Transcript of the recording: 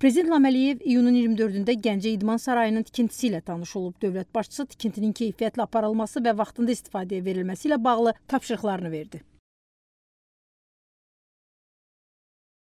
Prezident İlham Əliyev iyunun 24-də Gəncə İdman Sarayının tikintisi ilə tanış olub. Dövlət başçısı tikintinin keyfiyyətli aparılması və vaxtında istifadəyə verilməsi ilə bağlı tapşırıqlarını verdi.